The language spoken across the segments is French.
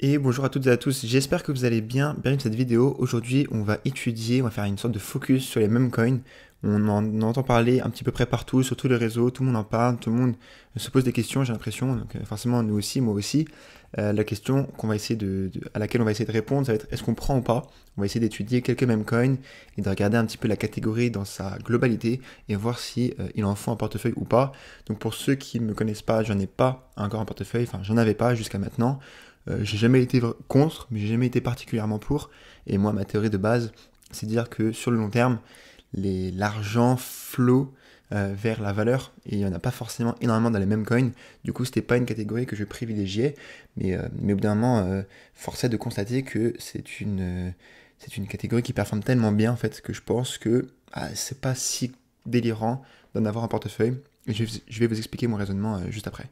Et bonjour à toutes et à tous, j'espère que vous allez bien. Bienvenue dans cette vidéo. Aujourd'hui, on va étudier, on va faire une sorte de focus sur les mêmes coins. On en entend parler un petit peu près partout, sur tous les réseaux, tout le monde en parle, tout le monde se pose des questions, j'ai l'impression. Donc, euh, forcément, nous aussi, moi aussi. Euh, la question qu'on va essayer de, à laquelle on va essayer de répondre, ça va être est-ce qu'on prend ou pas On va essayer d'étudier quelques mêmes coins et de regarder un petit peu la catégorie dans sa globalité et voir si euh, il en faut un portefeuille ou pas. Donc pour ceux qui ne me connaissent pas, j'en ai pas encore un portefeuille, enfin j'en avais pas jusqu'à maintenant. Euh, j'ai jamais été contre, mais j'ai jamais été particulièrement pour. Et moi, ma théorie de base, c'est de dire que sur le long terme, l'argent flot euh, vers la valeur et il n'y en a pas forcément énormément dans les mêmes coins. Du coup, ce n'était pas une catégorie que je privilégiais, mais, euh, mais au bout d'un moment, de constater que c'est une, c'est une catégorie qui performe tellement bien en fait que je pense que ah, c'est pas si délirant d'en avoir un portefeuille. Je, je vais vous expliquer mon raisonnement juste après.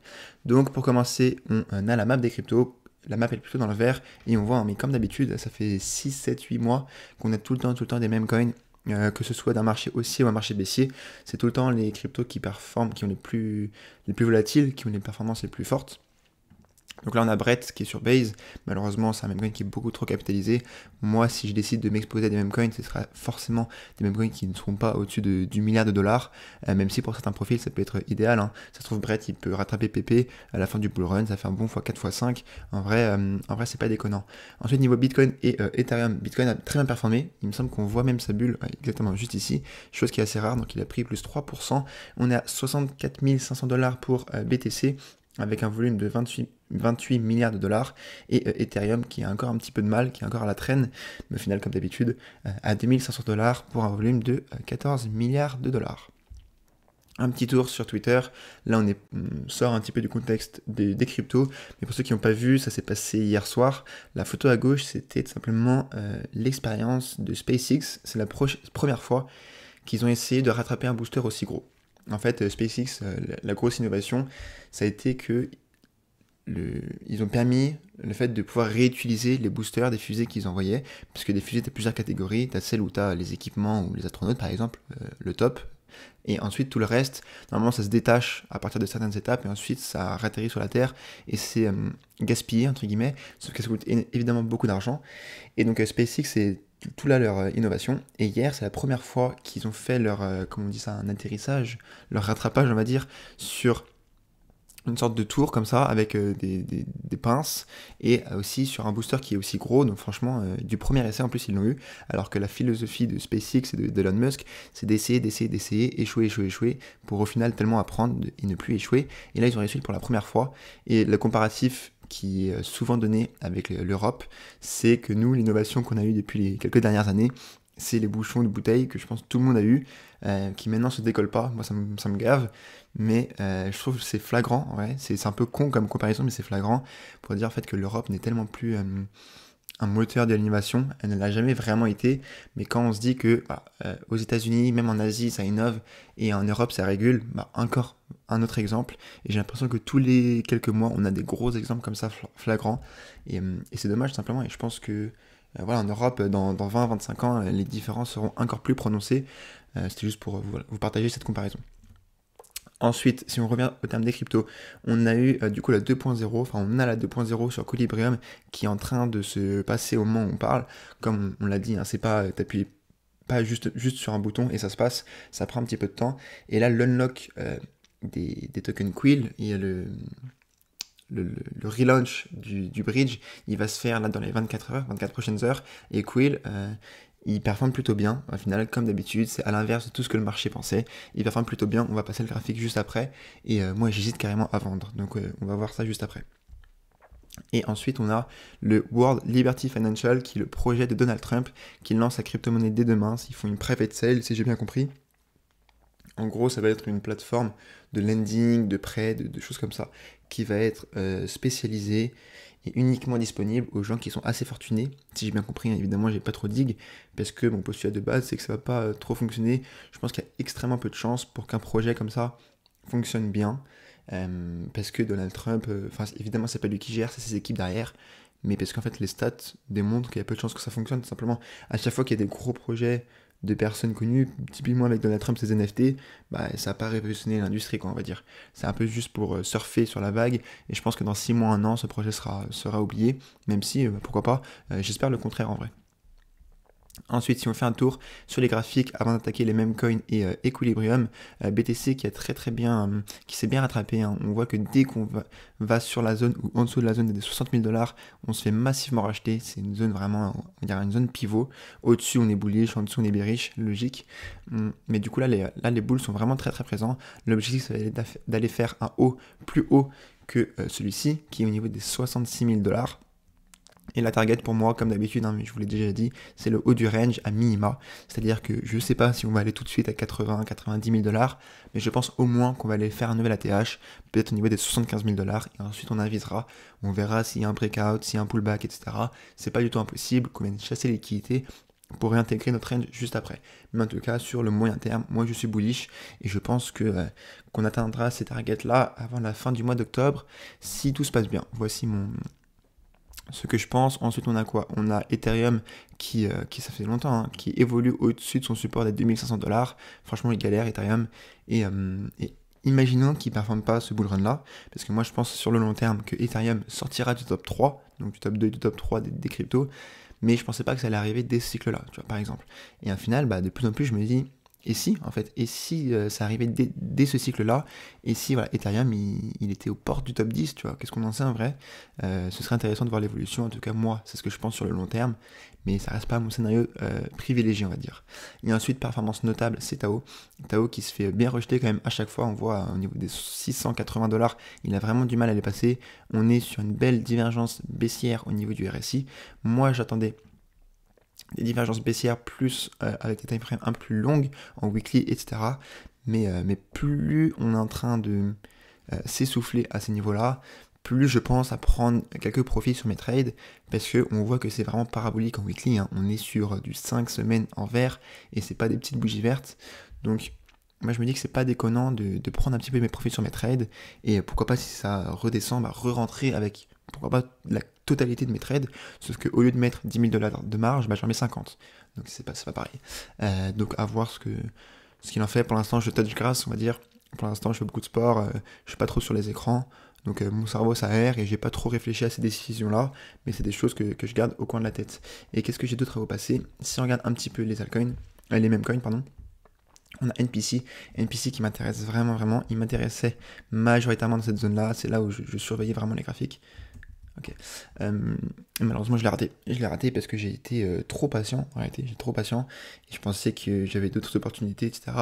Donc, pour commencer, on a la map des cryptos la map est plutôt dans le vert et on voit, hein, mais comme d'habitude, ça fait 6, 7, 8 mois qu'on a tout le temps, tout le temps des mêmes coins. Euh, que ce soit d'un marché haussier ou un marché baissier, c'est tout le temps les cryptos qui performent, qui ont les plus, les plus volatiles, qui ont les performances les plus fortes. Donc là, on a Brett qui est sur base. Malheureusement, c'est un même coin qui est beaucoup trop capitalisé. Moi, si je décide de m'exposer à des même coins, ce sera forcément des même coins qui ne seront pas au-dessus du milliard de dollars. Euh, même si pour certains profils, ça peut être idéal. Hein. Ça se trouve, Brett, il peut rattraper PP à la fin du bull run. Ça fait un bon x4 x5. En vrai, euh, en vrai c'est pas déconnant. Ensuite, niveau Bitcoin et euh, Ethereum, Bitcoin a très bien performé. Il me semble qu'on voit même sa bulle exactement juste ici. Chose qui est assez rare. Donc il a pris plus 3%. On est à 64 500 dollars pour BTC avec un volume de 28 28 milliards de dollars, et euh, Ethereum qui a encore un petit peu de mal, qui est encore à la traîne, mais au final, comme d'habitude, euh, à 2500 dollars pour un volume de 14 euh, milliards de dollars. Un petit tour sur Twitter, là on, mm, sort un petit peu du contexte des, des cryptos, mais pour ceux qui n'ont pas vu, ça s'est passé hier soir. La photo à gauche, c'était simplement l'expérience de SpaceX, c'est la première fois qu'ils ont essayé de rattraper un booster aussi gros. En fait, SpaceX, la grosse innovation, ça a été que le, ils ont permis le fait de pouvoir réutiliser les boosters des fusées qu'ils envoyaient, parce que des fusées, tu as plusieurs catégories, tu as celles où tu as les équipements ou les astronautes par exemple, euh, le top, et ensuite tout le reste, normalement ça se détache à partir de certaines étapes, et ensuite ça atterrit sur la Terre, et c'est euh, gaspillé, entre guillemets, sauf que ça coûte évidemment beaucoup d'argent, et donc euh, SpaceX, c'est tout là leur innovation, et hier c'est la première fois qu'ils ont fait leur, comment on dit ça, un atterrissage, leur rattrapage on va dire, sur une sorte de tour comme ça avec euh, des, des, pinces et euh, aussi sur un booster qui est aussi gros. Donc franchement, euh, du premier essai en plus ils l'ont eu. Alors que la philosophie de SpaceX et d'Elon Musk, c'est d'essayer, d'essayer, d'essayer, échouer, échouer, échouer, pour au final tellement apprendre et ne plus échouer. Et là ils ont réussi pour la première fois. Et le comparatif qui est souvent donné avec l'Europe, c'est que nous, l'innovation qu'on a eue depuis les quelques dernières années, c'est les bouchons de bouteille que je pense tout le monde a eu, euh, qui maintenant se décolle pas. Moi, ça me, ça gave, mais euh, je trouve que c'est flagrant. Ouais. C'est un peu con comme comparaison, mais c'est flagrant pour dire en fait que l'Europe n'est tellement plus euh, un moteur de l'innovation. Elle ne l'a jamais vraiment été, mais quand on se dit que bah, aux États-Unis, même en Asie, ça innove et en Europe, ça régule, bah, encore un autre exemple. Et j'ai l'impression que tous les quelques mois, on a des gros exemples comme ça flagrants, et c'est dommage simplement. Et je pense que euh, voilà, en Europe, dans, 20-25 ans, euh, les différences seront encore plus prononcées. Euh, c'était juste pour vous, partager cette comparaison. Ensuite, si on revient au terme des cryptos, on a eu du coup la 2.0, enfin on a la 2.0 sur Colibrium qui est en train de se passer au moment où on parle. Comme on, l'a dit, hein, c'est pas t'appuyer pas juste, juste sur un bouton et ça se passe, ça prend un petit peu de temps. Et là, l'unlock des, des tokens Quill, il y a le, le, relaunch du, bridge, il va se faire là dans les 24 heures, 24 prochaines heures, et Quill, euh, il performe plutôt bien, au final, comme d'habitude, c'est à l'inverse de tout ce que le marché pensait, il performe plutôt bien, on va passer le graphique juste après, et euh, moi j'hésite carrément à vendre, donc euh, on va voir ça juste après. Et ensuite, on a le World Liberty Financial, qui est le projet de Donald Trump, qui lance sa crypto-monnaie dès demain, s'ils font une private sale, si j'ai bien compris. En gros, ça va être une plateforme de lending, de prêt, de choses comme ça, qui va être euh, spécialisé et uniquement disponible aux gens qui sont assez fortunés. Si j'ai bien compris, hein, évidemment, j'ai pas trop de digue parce que mon postulat de base, c'est que ça va pas euh, trop fonctionner. Je pense qu'il y a extrêmement peu de chances pour qu'un projet comme ça fonctionne bien. Euh, parce que Donald Trump, enfin évidemment c'est pas lui qui gère, c'est ses équipes derrière, mais parce qu'en fait les stats démontrent qu'il y a peu de chances que ça fonctionne, tout simplement à chaque fois qu'il y a des gros projets de personnes connues, typiquement avec Donald Trump, ces NFT, bah, ça n'a pas révolutionné l'industrie, quoi, on va dire. C'est un peu juste pour euh, surfer sur la vague, et je pense que dans 6 mois, 1 an, ce projet sera, sera oublié, même si, euh, pourquoi pas, euh, j'espère le contraire en vrai. Ensuite, si on fait un tour sur les graphiques avant d'attaquer les mêmes coins et euh, Equilibrium, euh, BTC qui a très très bien, euh, qui s'est bien rattrapé. Hein. On voit que dès qu'on va, sur la zone ou en dessous de la zone des 60 000 dollars, on se fait massivement racheter. C'est une zone vraiment, on dirait une zone pivot. Au-dessus, on est bullish, en dessous, on est bearish, logique. Hum, mais du coup, là, les, là, les boules sont vraiment très très présents. L'objectif, c'est d'aller faire un haut plus haut que celui-ci, qui est au niveau des 66 000 dollars. Et la target pour moi, comme d'habitude, hein, je vous l'ai déjà dit, c'est le haut du range à minima. C'est-à-dire que je ne sais pas si on va aller tout de suite à 80, 90 000 dollars, mais je pense au moins qu'on va aller faire un nouvel ATH, peut-être au niveau des 75 000 dollars, et ensuite on avisera, on verra s'il y a un breakout, s'il y a un pullback, etc. C'est pas du tout impossible qu'on vienne chasser l'équité pour réintégrer notre range juste après. Mais en tout cas, sur le moyen terme, moi je suis bullish et je pense que euh, qu'on atteindra ces targets-là avant la fin du mois d'octobre si tout se passe bien. Voici mon, ce que je pense. Ensuite, on a quoi On a Ethereum qui, euh, qui ça fait longtemps, hein, qui évolue au-dessus de son support des 2500 dollars. Franchement, il galère, Ethereum. Et, euh, imaginons qu'il ne performe pas ce bull run là, parce que moi, je pense sur le long terme que Ethereum sortira du top 3, donc du top 2 du top 3 des, cryptos, mais je pensais pas que ça allait arriver dès ce cycle là, tu vois, par exemple. Et en final, bah, de plus en plus, je me dis, et si, en fait, et si euh, ça arrivait dès, ce cycle-là, et si voilà, Ethereum il, était aux portes du top 10, tu vois, qu'est-ce qu'on en sait en vrai euh, Ce serait intéressant de voir l'évolution, en tout cas moi, c'est ce que je pense sur le long terme, mais ça reste pas mon scénario euh, privilégié, on va dire. Et ensuite, performance notable, c'est Tao. Tao qui se fait bien rejeter quand même à chaque fois, on voit hein, au niveau des 680 dollars, il a vraiment du mal à les passer. On est sur une belle divergence baissière au niveau du RSI. Moi, j'attendais des divergences baissières plus euh, avec des timeframes un peu plus longues en weekly, etc. Mais, euh, mais plus on est en train de euh, s'essouffler à ces niveaux-là, plus je pense à prendre quelques profits sur mes trades parce qu'on voit que c'est vraiment parabolique en weekly. Hein. On est sur du 5 semaines en vert et c'est pas des petites bougies vertes. Donc moi je me dis que c'est pas déconnant de, prendre un petit peu mes profits sur mes trades et pourquoi pas si ça redescend, bah, re-rentrer avec pourquoi pas la totalité de mes trades, sauf qu'au lieu de mettre 10 000 dollars de marge, bah, j'en mets 50. Donc c'est pas, pas pareil. Euh, donc à voir ce que ce qu'il en fait. Pour l'instant, je touch grâce, on va dire. Pour l'instant, je fais beaucoup de sport, euh, je suis pas trop sur les écrans. Donc euh, mon cerveau s'aère et j'ai pas trop réfléchi à ces décisions-là, mais c'est des choses que, que, je garde au coin de la tête. Et qu'est-ce que j'ai d'autre à vous passer Si on regarde un petit peu les altcoins, les mêmes coins, pardon, on a NPC, NPC qui m'intéresse vraiment, vraiment. Il m'intéressait majoritairement dans cette zone-là. C'est là où je, surveillais vraiment les graphiques. Ok. Euh, malheureusement, je l'ai raté. Je l'ai raté parce que j'ai été euh, trop patient. j'ai été j'ai trop patient. Et je pensais que j'avais d'autres opportunités, etc.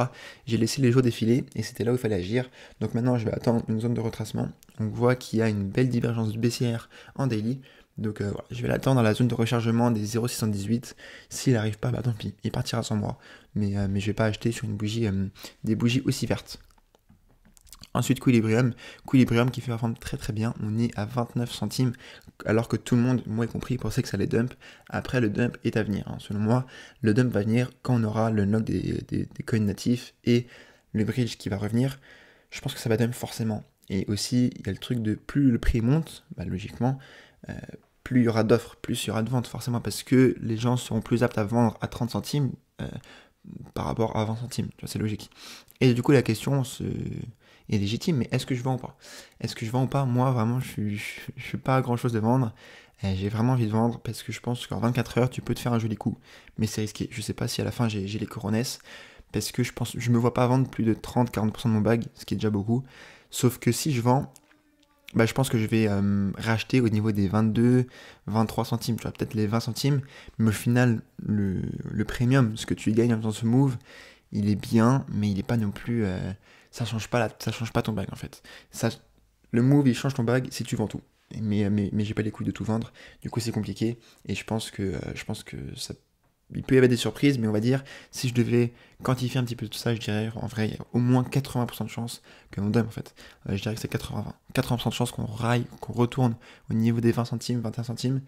J'ai laissé les jours défiler et c'était là où il fallait agir. Donc maintenant, je vais attendre une zone de retracement. On voit qu'il y a une belle divergence baissière en daily. Donc euh, voilà, je vais l'attendre dans la zone de rechargement des 0,618. S'il n'arrive pas, bah tant pis, il partira sans moi. Mais, mais je vais pas acheter sur une bougie des bougies aussi vertes. Ensuite, Quilibrium. Quilibrium qui fait la très très bien. On est à 29 centimes, alors que tout le monde, moi y compris, pensait que ça allait dump. Après, le dump est à venir. Hein. Selon moi, le dump va venir quand on aura le knock des, des, coins natifs et le bridge qui va revenir. Je pense que ça va dump forcément. Et aussi, il y a le truc de plus le prix monte, bah, logiquement, euh, plus il y aura d'offres, plus il y aura de ventes, forcément, parce que les gens seront plus aptes à vendre à 30 centimes euh, par rapport à 20 centimes. C'est logique. Et du coup, la question se est légitime, mais est-ce que je vends ou pas Est-ce que je vends ou pas Moi, vraiment, je suis, suis pas grand chose de vendre. J'ai vraiment envie de vendre parce que je pense qu'en 24 heures, tu peux te faire un joli coup. Mais c'est risqué. Je sais pas si à la fin j'ai les coronesses parce que je pense, je me vois pas vendre plus de 30-40% de mon bag, ce qui est déjà beaucoup. Sauf que si je vends, bah, je pense que je vais euh, racheter au niveau des 22, 23 centimes, tu vois, peut-être les 20 centimes. Mais au final, le, le, premium, ce que tu gagnes en faisant ce move, il est bien, mais il n'est pas non plus. Euh, ça change pas ça change pas ton bag en fait. Ça, le move il change ton bag si tu vends tout. Mais, mais, mais j'ai pas les couilles de tout vendre, du coup c'est compliqué et je pense que euh, je pense que ça il peut y avoir des surprises, mais on va dire, si je devais quantifier un petit peu tout ça, je dirais en vrai, au moins 80% de chance que l'on donne en fait. Euh, je dirais que c'est 80, 80% de chance qu'on raille, qu'on retourne au niveau des 20 centimes, 21 centimes.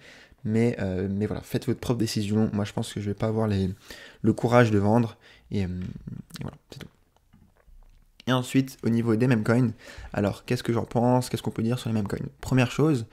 Mais, euh, mais voilà, faites votre propre décision. Moi, je pense que je vais pas avoir le courage de vendre. et voilà, c'est tout. Et ensuite, au niveau des coins, alors qu'est-ce que j'en pense Qu'est-ce qu'on peut dire sur les coins Première chose,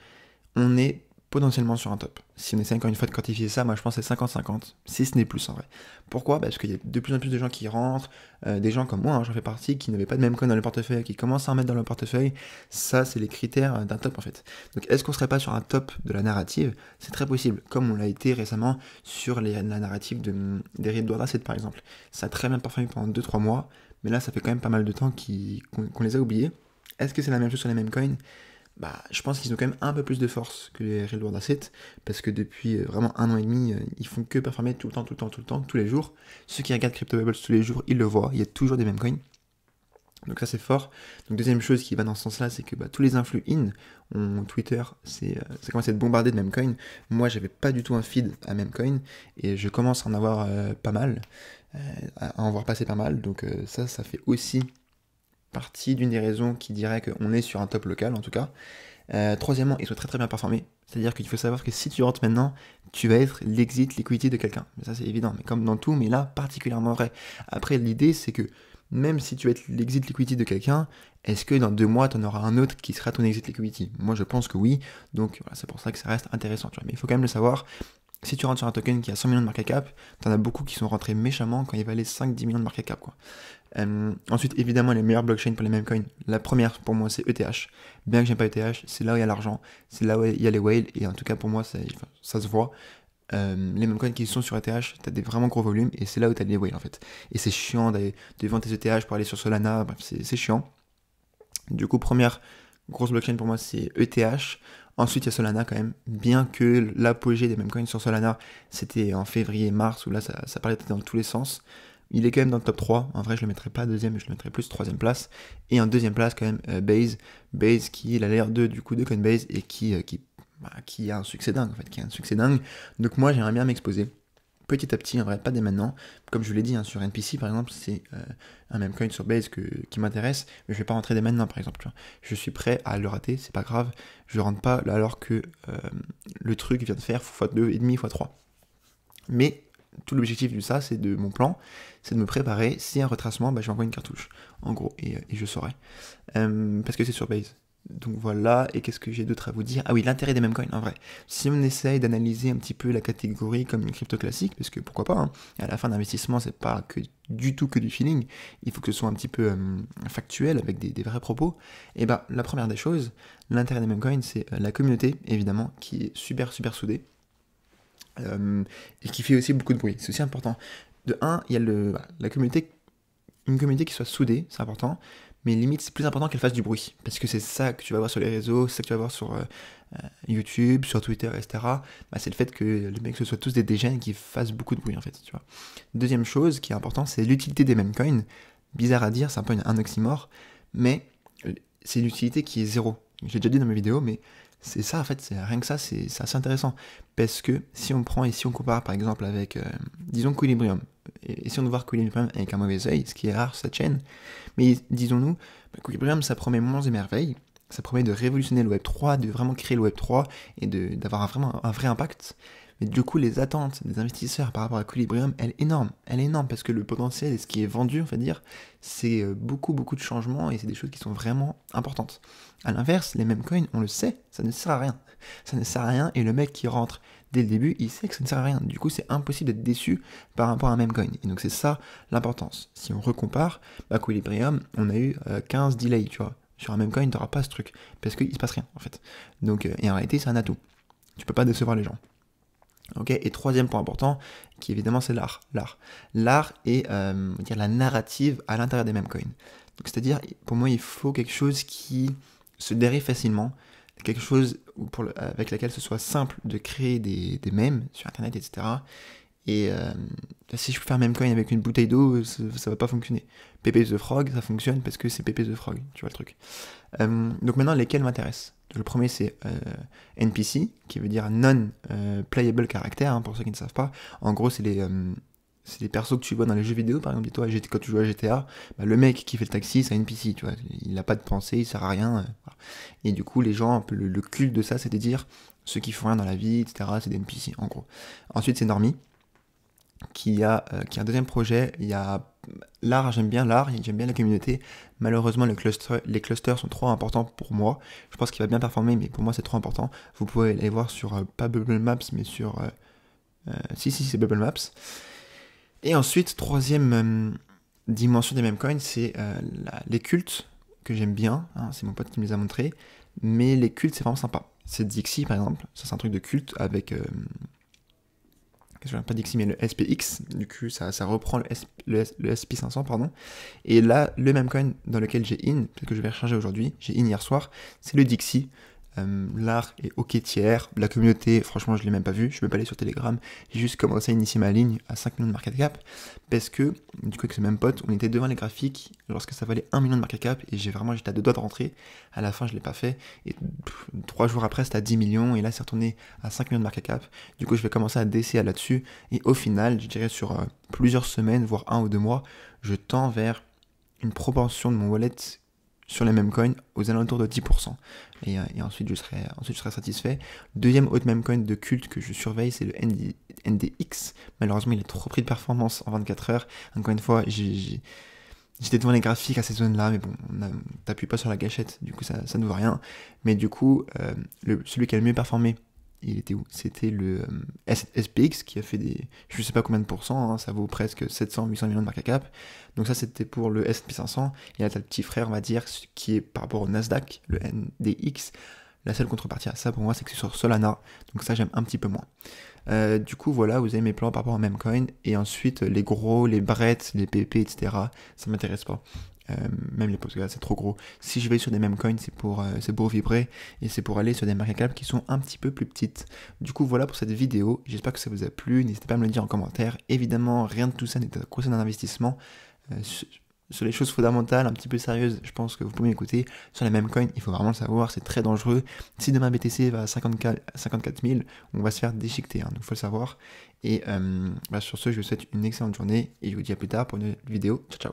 on est potentiellement sur un top. Si on essaie encore une fois de quantifier ça, moi je pense que c'est 50-50, si ce n'est plus en vrai. Pourquoi bah, Parce qu'il y a de plus en plus de gens qui rentrent, euh, des gens comme moi, hein, j'en fais partie, qui n'avaient pas de même coin dans le portefeuille, qui commencent à en mettre dans leur portefeuille. Ça, c'est les critères euh, d'un top en fait. Donc est-ce qu'on serait pas sur un top de la narrative C'est très possible, comme on l'a été récemment sur la narrative de, des par exemple. Ça a très bien performé pendant 2-3 mois, mais là ça fait quand même pas mal de temps qu'on les a oubliés. Est-ce que c'est la même chose sur les mêmes coins bah, je pense qu'ils ont quand même un peu plus de force que les Real World Assets, parce que depuis euh, vraiment un an et demi, euh, ils font que performer tout le temps, tout le temps, tout le temps, tous les jours. Ceux qui regardent CryptoBubbles tous les jours, ils le voient, il y a toujours des mêmes coins. Donc ça c'est fort. Donc deuxième chose qui va dans ce sens-là, c'est que bah, tous les influx in, on, Twitter, c'est, euh, ça commence à être bombardé de memecoin. Moi j'avais pas du tout un feed à memecoin et je commence à en avoir euh, pas mal, euh, à en voir passer pas mal. Donc ça, ça fait aussi partie d'une des raisons qui dirait qu'on est sur un top local en tout cas. troisièmement, il soit très très bien performé C'est-à-dire qu'il faut savoir que si tu rentres maintenant, tu vas être l'exit liquidity de quelqu'un. ça c'est évident, mais comme dans tout, mais là particulièrement vrai. Après l'idée c'est que même si tu es l'exit liquidity de quelqu'un, est-ce que dans deux mois, tu en auras un autre qui sera ton exit liquidity Moi, je pense que oui. Donc, voilà, c'est pour ça que ça reste intéressant. Mais il faut quand même le savoir. Si tu rentres sur un token qui a 100 millions de market cap, t'en as beaucoup qui sont rentrés méchamment quand il valait 5-10 millions de market cap. Quoi. Euh, ensuite, évidemment, les meilleures blockchains pour les mêmes coins. La première, pour moi, c'est ETH. Bien que j'aime pas ETH, c'est là où il y a l'argent, c'est là où il y a les whales, et en tout cas, pour moi, ça se voit. Euh, les mêmes coins qui sont sur ETH, t'as des vraiment gros volumes et c'est là où tu as des whales en fait. Et c'est chiant d'aller de vendre tes ETH pour aller sur Solana, c'est chiant. Du coup, première grosse blockchain pour moi, c'est ETH. Ensuite, il y a Solana quand même, bien que l'apogée des mêmes coins sur Solana, c'était en février-mars où là ça, paraît parlait dans tous les sens. Il est quand même dans le top 3. En vrai, je le mettrais pas deuxième, je le mettrais plus troisième place. Et en deuxième place, quand même, euh, Base. Base qui est la 2 du coup de Coinbase et qui euh, bah, qui a un succès dingue, en fait, qui a un succès dingue. Donc moi, j'aimerais bien m'exposer petit à petit, en vrai, pas dès maintenant. Comme je vous l'ai dit, hein, sur NPC, par exemple, c'est euh, un même coin sur Base qui m'intéresse, mais je vais pas rentrer dès maintenant, par exemple. Je suis prêt à le rater, c'est pas grave, je rentre pas alors que euh, le truc vient de faire x2,5, x3. Mais tout l'objectif de ça, c'est de mon plan, c'est de me préparer. Si y a un retracement, vais bah, envoyer une cartouche, en gros, et, euh, je saurai. parce que c'est sur Base. Donc voilà, et qu'est-ce que j'ai d'autre à vous dire Ah oui, l'intérêt des mêmes coins, en vrai. Si on essaye d'analyser un petit peu la catégorie comme une crypto classique, parce que pourquoi pas, hein, à la fin d'investissement, c'est pas que du tout que du feeling, il faut que ce soit un petit peu euh, factuel, avec des, vrais propos, et eh ben la première des choses, l'intérêt des mêmes coins, c'est euh, la communauté, évidemment, qui est super super soudée, euh, et qui fait aussi beaucoup de bruit, c'est aussi important. De un, il y a le, la communauté une communauté qui soit soudée, c'est important, mais limite c'est plus important qu'elle fasse du bruit, parce que c'est ça que tu vas voir sur les réseaux, c'est ça que tu vas voir sur euh, euh, YouTube, sur Twitter, etc. Bah, c'est le fait que les mecs ce soit tous des dégènes qui fassent beaucoup de bruit en fait, tu vois. Deuxième chose qui est importante, c'est l'utilité des meme coins. Bizarre à dire, c'est un peu un oxymore, mais euh, c'est l'utilité qui est zéro. J'ai déjà dit dans mes vidéos, mais c'est ça, en fait, c'est, rien que ça, c'est, assez intéressant. Parce que si on prend et si on compare par exemple avec, euh, disons, Quilibrium, et, si on voit Quilibrium avec un mauvais oeil, ce qui est rare cette chaîne, mais disons-nous, Quilibrium, bah, ça promet moins et merveilles, ça promet de révolutionner le Web3, de vraiment créer le Web3 et d'avoir vraiment un vrai impact. Mais du coup, les attentes des investisseurs par rapport à Equilibrium, elle est énorme. Elle est énorme parce que le potentiel et ce qui est vendu, on va dire, c'est euh, beaucoup, beaucoup de changements et c'est des choses qui sont vraiment importantes. A l'inverse, les mêmes coins, on le sait, ça ne sert à rien. Ça ne sert à rien et le mec qui rentre dès le début, il sait que ça ne sert à rien. Du coup, c'est impossible d'être déçu par rapport à un même coin. Et donc, c'est ça l'importance. Si on recompare, bah, Equilibrium, on a eu 15 euh, delays, tu vois. Sur un même coin, tu n'auras pas ce truc parce qu'il ne se passe rien en fait. Donc, euh, et en réalité, c'est un atout. Tu peux pas décevoir les gens et troisième point important, qui évidemment c'est l'art. L'art. L'art et euh, dire la narrative à l'intérieur des mêmes coins. c'est-à-dire, pour moi, il faut quelque chose qui se dérive facilement, quelque chose pour avec laquelle ce soit simple de créer des, des mèmes sur internet, etc. Et euh, bah, si je peux faire même coin avec une bouteille d'eau, ça, va pas fonctionner. PP the Frog, ça fonctionne parce que c'est PP the Frog, tu vois le truc. Euh, donc maintenant, lesquels m'intéressent le premier, c'est euh, NPC, qui veut dire non-playable character, hein, pour ceux qui ne savent pas. En gros, c'est les, euh, les, persos que tu vois dans les jeux vidéo, par exemple, toi, quand tu joues à GTA, bah, le mec qui fait le taxi, c'est un NPC, tu vois. Il n'a pas de pensée, il sert à rien. Euh, et du coup, les gens, le, le culte de ça, c'est de dire ceux qui font rien dans la vie, etc., c'est des NPC, en gros. Ensuite, c'est Normie qui a, euh, qui a un deuxième projet. Il y a l'art, j'aime bien l'art, j'aime bien la communauté. Malheureusement, le cluster, les clusters sont trop importants pour moi. Je pense qu'il va bien performer, mais pour moi, c'est trop important. Vous pouvez aller voir sur, euh, pas Bubble Maps, mais sur. Euh, si, si, c'est Bubble Maps. Et ensuite, troisième dimension des même coins, c'est les cultes que j'aime bien. Hein, c'est mon pote qui me les a montrés. Mais les cultes, c'est vraiment sympa. C'est Dixie, par exemple. Ça, c'est un truc de culte avec pas Dixie, mais le SPX, du coup ça, reprend le, SP, 500 pardon. Et là, le même coin dans lequel j'ai in, que je vais recharger aujourd'hui, j'ai in hier soir, c'est le Dixie, euh, l'art est ok tiers. La communauté, franchement, je l'ai même pas vu. Je suis balais pas aller sur Telegram. J'ai juste commencé à initier ma ligne à 5 millions de market cap. Parce que, du coup, avec ce même pote, on était devant les graphiques lorsque ça valait 1 million de market cap. Et j'ai vraiment, j'étais à deux doigts de rentrer. À la fin, je l'ai pas fait. Et trois jours après, c'était à 10 millions. Et là, c'est retourné à 5 millions de market cap. Du coup, je vais commencer à DCA là-dessus. Et au final, je dirais sur euh, plusieurs semaines, voire un ou deux mois, je tends vers une proportion de mon wallet sur les mêmes coins aux alentours de 10%. Euh, et, ensuite, je serai, ensuite, satisfait. Deuxième autre même coin de culte que je surveille, c'est le NDX. Malheureusement, il est trop pris de performance en 24 heures. Encore une fois, j'ai... J'étais devant les graphiques à ces zones-là, mais bon, t'appuies t'appuie pas sur la gâchette, du coup ça, ne vaut rien. Mais du coup, euh, celui qui a le mieux performé il était où C'était le euh, SPX qui a fait des, je sais pas combien de pourcents, hein, ça vaut presque 700-800 millions de à cap. Donc ça c'était pour le S&P 500. Et là t'as le petit frère, on va dire, qui est par rapport au Nasdaq, le NDX. La seule contrepartie à ça pour moi c'est que c'est sur Solana. Donc ça j'aime un petit peu moins. Euh, du coup voilà, vous avez mes plans par rapport même coin Et ensuite les gros, les brettes, les PP, etc. Ça m'intéresse pas. Euh, même les Postgas, c'est trop gros. Si je vais sur des mêmes coins, c'est pour, euh, vibrer et c'est pour aller sur des marques câbles qui sont un petit peu plus petites. Du coup, voilà pour cette vidéo. J'espère que ça vous a plu. N'hésitez pas à me le dire en commentaire. Évidemment, rien de tout ça n'est à cause d'un investissement. Euh, sur les choses fondamentales, un petit peu sérieuses, je pense que vous pouvez m'écouter. Sur les mêmes coins, il faut vraiment le savoir, c'est très dangereux. Si demain BTC va à 54 000, on va se faire déchiqueter, hein, donc il faut le savoir. Et bah, sur ce, je vous souhaite une excellente journée et je vous dis à plus tard pour une vidéo. Ciao, ciao